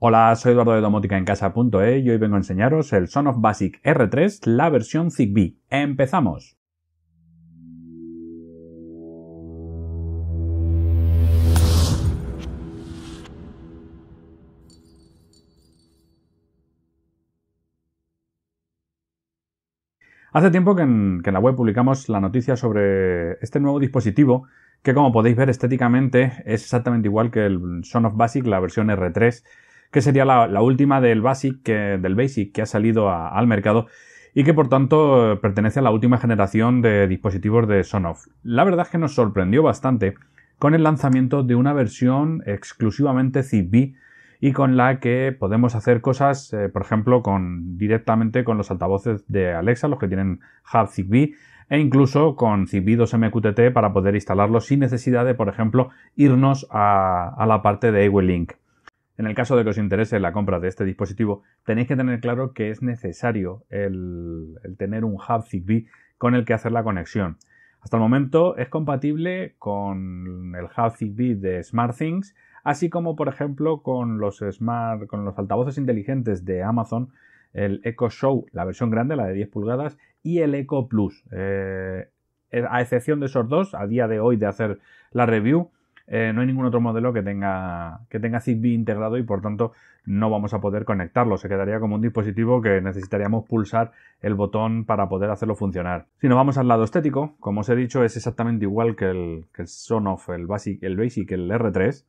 Hola, soy Eduardo de en domótica Casa.e y hoy vengo a enseñaros el of Basic R3, la versión ZigBee. ¡Empezamos! Hace tiempo que en, que en, la web publicamos la noticia sobre este nuevo dispositivo que como podéis ver estéticamente es exactamente igual que el Sonoff Basic, la versión R3 que sería la, última del Basic, que, del Basic que ha salido al mercado y que por tanto pertenece a la última generación de dispositivos de Sonoff. La verdad es que nos sorprendió bastante con el lanzamiento de una versión exclusivamente Zigbee y con la que podemos hacer cosas, eh, por ejemplo, directamente con los altavoces de Alexa, los que tienen Hub Zigbee, e incluso con Zigbee 2MQTT para poder instalarlo sin necesidad de, por ejemplo, irnos a, la parte de Link. En el caso de que os interese la compra de este dispositivo, tenéis que tener claro que es necesario el, tener un hub Zigbee con el que hacer la conexión. Hasta el momento es compatible con el hub Zigbee de SmartThings, así como por ejemplo con los, smart, con los altavoces inteligentes de Amazon, el Echo Show, la versión grande, la de 10 pulgadas, y el Echo Plus. Eh, eh, a excepción de esos dos, a día de hoy de hacer la review, eh, no hay ningún otro modelo que tenga, que tenga Zigbee integrado y por tanto no vamos a poder conectarlo. Se quedaría como un dispositivo que necesitaríamos pulsar el botón para poder hacerlo funcionar. Si nos vamos al lado estético, como os he dicho, es exactamente igual que el, que el Sonoff, el Basic, el Basic, el R3.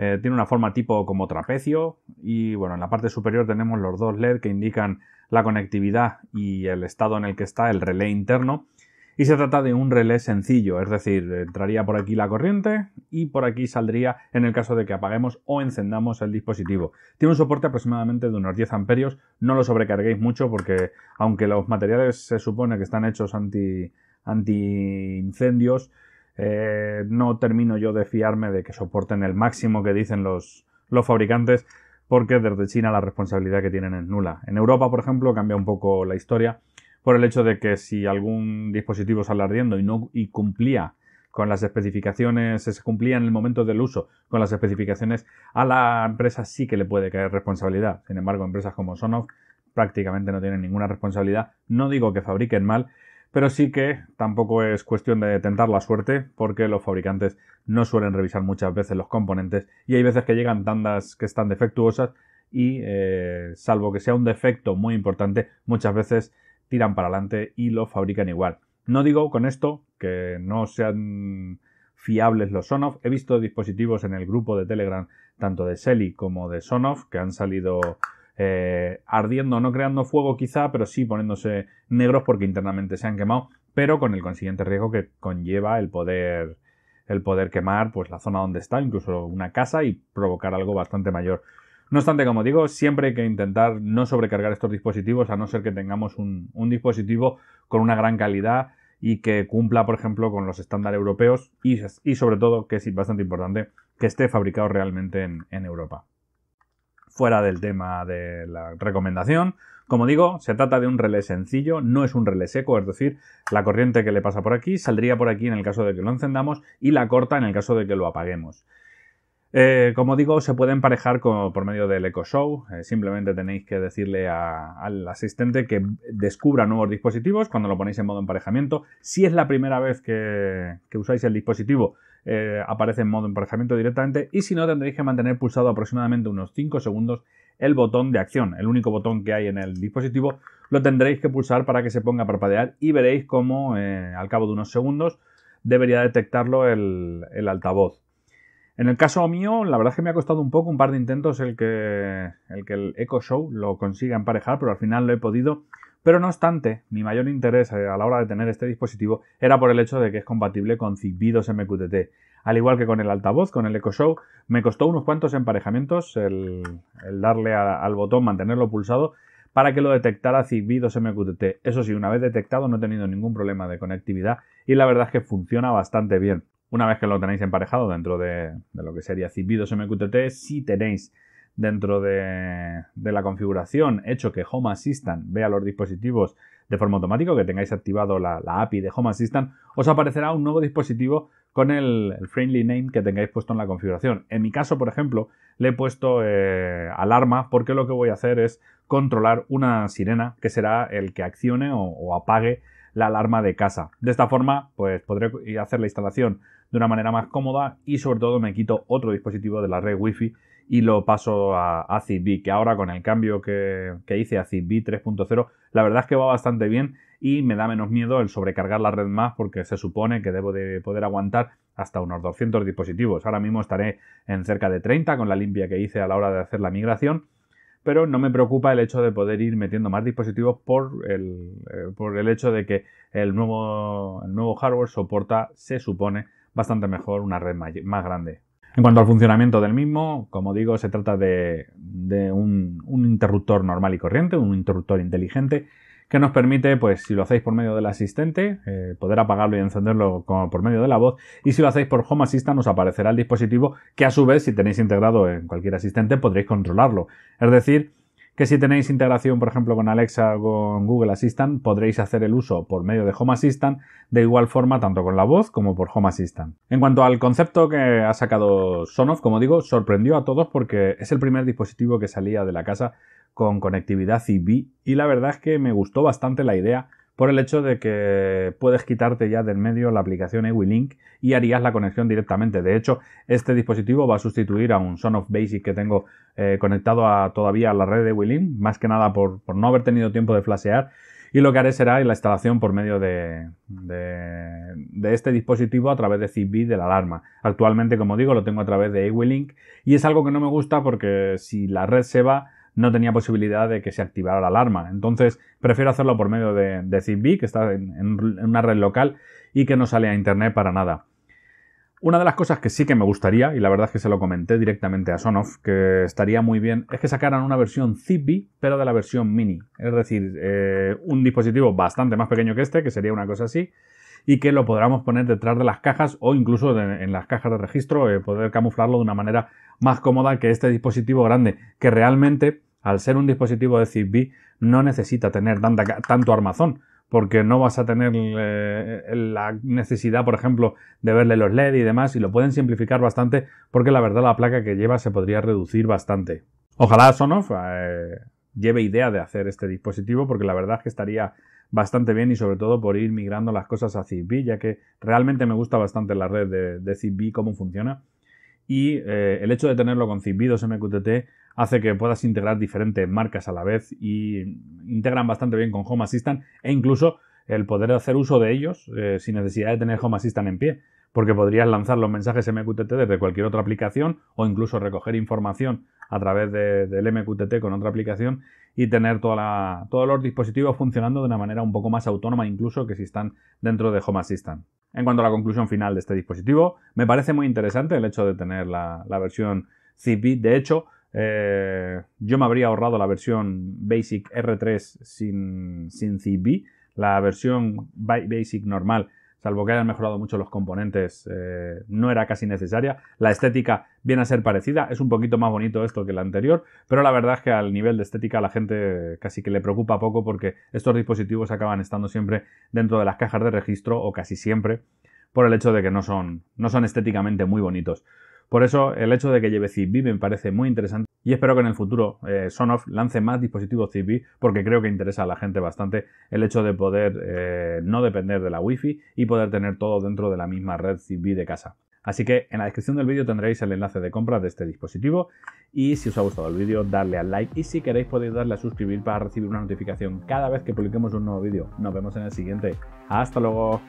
Eh, tiene una forma tipo como trapecio y bueno, en la parte superior tenemos los dos LED que indican la conectividad y el estado en el que está el relé interno y se trata de un relé sencillo, es decir, entraría por aquí la corriente y por aquí saldría en el caso de que apaguemos o encendamos el dispositivo. Tiene un soporte aproximadamente de unos 10 amperios, no lo sobrecarguéis mucho porque aunque los materiales se supone que están hechos anti, anti incendios, eh, no termino yo de fiarme de que soporten el máximo que dicen los, los fabricantes porque desde China la responsabilidad que tienen es nula. En Europa, por ejemplo, cambia un poco la historia por el hecho de que si algún dispositivo sale ardiendo y, no, cumplía con las especificaciones, se cumplía en el momento del uso con las especificaciones, a la empresa sí que le puede caer responsabilidad. Sin embargo, empresas como Sonoff prácticamente no tienen ninguna responsabilidad. No digo que fabriquen mal, pero sí que tampoco es cuestión de tentar la suerte porque los fabricantes no suelen revisar muchas veces los componentes y hay veces que llegan tandas que están defectuosas y eh, salvo que sea un defecto muy importante, muchas veces tiran para adelante y lo fabrican igual. No digo con esto que no sean fiables los Sonoff. He visto dispositivos en el grupo de Telegram, tanto de Selly como de Sonoff, que han salido eh, ardiendo, no creando fuego quizá, pero sí poniéndose negros porque internamente se han quemado, pero con el consiguiente riesgo que conlleva el poder el poder quemar pues la zona donde está, incluso una casa y provocar algo bastante mayor. No obstante, como digo, siempre hay que intentar no sobrecargar estos dispositivos, a no ser que tengamos un, dispositivo con una gran calidad y que cumpla, por ejemplo, con los estándares europeos y, sobre todo, que es bastante importante, que esté fabricado realmente en, en Europa. Fuera del tema de la recomendación, como digo, se trata de un relé sencillo, no es un relé seco, es decir, la corriente que le pasa por aquí saldría por aquí en el caso de que lo encendamos y la corta en el caso de que lo apaguemos. Eh, como digo, se puede emparejar por medio del Echo Show. Eh, simplemente tenéis que decirle al asistente que descubra nuevos dispositivos cuando lo ponéis en modo emparejamiento. Si es la primera vez que, usáis el dispositivo, eh, aparece en modo emparejamiento directamente. Y si no, tendréis que mantener pulsado aproximadamente unos 5 segundos el botón de acción. El único botón que hay en el dispositivo lo tendréis que pulsar para que se ponga a parpadear y veréis cómo al cabo de unos segundos debería detectarlo el altavoz. En el caso mío, la verdad es que me ha costado un poco, un par de intentos, el que el, que Echo Show lo consiga emparejar, pero al final lo he podido. Pero no obstante, mi mayor interés eh, a la hora de tener este dispositivo era por el hecho de que es compatible con Zigbee MQTT. Al igual que con el altavoz, con el Echo Show, me costó unos cuantos emparejamientos el, darle al botón, mantenerlo pulsado, para que lo detectara Zigbee 2 MQTT. Eso sí, una vez detectado no he tenido ningún problema de conectividad y la verdad es que funciona bastante bien. Una vez que lo tenéis emparejado dentro de, lo que sería 2 MQTT, si tenéis dentro de, la configuración hecho que Home Assistant vea los dispositivos de forma automática, que tengáis activado la, API de Home Assistant, os aparecerá un nuevo dispositivo con el, friendly name que tengáis puesto en la configuración. En mi caso, por ejemplo, le he puesto eh, alarma porque lo que voy a hacer es controlar una sirena que será el que accione o apague la alarma de casa. De esta forma, pues podré hacer la instalación de una manera más cómoda y sobre todo me quito otro dispositivo de la red Wi-Fi y lo paso a, a que ahora con el cambio que, hice a Zigbee 3.0, la verdad es que va bastante bien y me da menos miedo el sobrecargar la red más porque se supone que debo de poder aguantar hasta unos 200 dispositivos. Ahora mismo estaré en cerca de 30 con la limpia que hice a la hora de hacer la migración pero no me preocupa el hecho de poder ir metiendo más dispositivos por el, eh, hecho de que el nuevo, hardware soporta, se supone, bastante mejor una red más, grande. En cuanto al funcionamiento del mismo, como digo, se trata de, un, un interruptor normal y corriente, un interruptor inteligente que nos permite, pues si lo hacéis por medio del asistente, eh, poder apagarlo y encenderlo por medio de la voz. Y si lo hacéis por Home Assistant, os aparecerá el dispositivo que a su vez, si tenéis integrado en cualquier asistente, podréis controlarlo. Es decir, que si tenéis integración, por ejemplo, con Alexa o con Google Assistant, podréis hacer el uso por medio de Home Assistant de igual forma tanto con la voz como por Home Assistant. En cuanto al concepto que ha sacado Sonoff, como digo, sorprendió a todos porque es el primer dispositivo que salía de la casa con conectividad IB y la verdad es que me gustó bastante la idea por el hecho de que puedes quitarte ya del medio la aplicación EwiLink y harías la conexión directamente. De hecho, este dispositivo va a sustituir a un Sonoff Basic que tengo eh, conectado todavía a la red de EwiLink, más que nada por, no haber tenido tiempo de flashear. Y lo que haré será la instalación por medio de, este dispositivo a través de CB de la alarma. Actualmente, como digo, lo tengo a través de EwiLink y es algo que no me gusta porque si la red se va, no tenía posibilidad de que se activara la alarma. Entonces, prefiero hacerlo por medio de, de que está en, una red local y que no sale a internet para nada. Una de las cosas que sí que me gustaría, y la verdad es que se lo comenté directamente a Sonoff, que estaría muy bien, es que sacaran una versión Zigbee, pero de la versión mini. Es decir, eh, un dispositivo bastante más pequeño que este, que sería una cosa así, y que lo podamos poner detrás de las cajas o incluso en las cajas de registro, eh, poder camuflarlo de una manera más cómoda que este dispositivo grande, que realmente al ser un dispositivo de Zigbee, no necesita tener tanto armazón, porque no vas a tener eh, la necesidad, por ejemplo, de verle los LED y demás, y lo pueden simplificar bastante, porque la verdad la placa que lleva se podría reducir bastante. Ojalá Sonoff eh, lleve idea de hacer este dispositivo, porque la verdad es que estaría bastante bien y sobre todo por ir migrando las cosas a Zigbee, ya que realmente me gusta bastante la red de, de cómo funciona. Y eh, el hecho de tenerlo con Zigbee 2 MQTT hace que puedas integrar diferentes marcas a la vez y integran bastante bien con Home Assistant e incluso el poder hacer uso de ellos eh, sin necesidad de tener Home Assistant en pie, porque podrías lanzar los mensajes MQTT desde cualquier otra aplicación o incluso recoger información a través del MQTT con otra aplicación y tener todos los dispositivos funcionando de una manera un poco más autónoma incluso que si están dentro de Home Assistant. En cuanto a la conclusión final de este dispositivo, me parece muy interesante el hecho de tener la, la versión CP. De hecho, eh, yo me habría ahorrado la versión Basic R3 sin, sin CB, la versión Basic normal, salvo que hayan mejorado mucho los componentes, eh, no era casi necesaria. La estética viene a ser parecida, es un poquito más bonito esto que la anterior, pero la verdad es que al nivel de estética la gente casi que le preocupa poco porque estos dispositivos acaban estando siempre dentro de las cajas de registro o casi siempre por el hecho de que no son, no son estéticamente muy bonitos. Por eso el hecho de que lleve Zigbee me parece muy interesante y espero que en el futuro eh, Sonoff lance más dispositivos Zigbee porque creo que interesa a la gente bastante el hecho de poder eh, no depender de la Wi-Fi y poder tener todo dentro de la misma red Zigbee de casa. Así que en la descripción del vídeo tendréis el enlace de compra de este dispositivo y si os ha gustado el vídeo darle al like y si queréis podéis darle a suscribir para recibir una notificación cada vez que publiquemos un nuevo vídeo. Nos vemos en el siguiente. Hasta luego.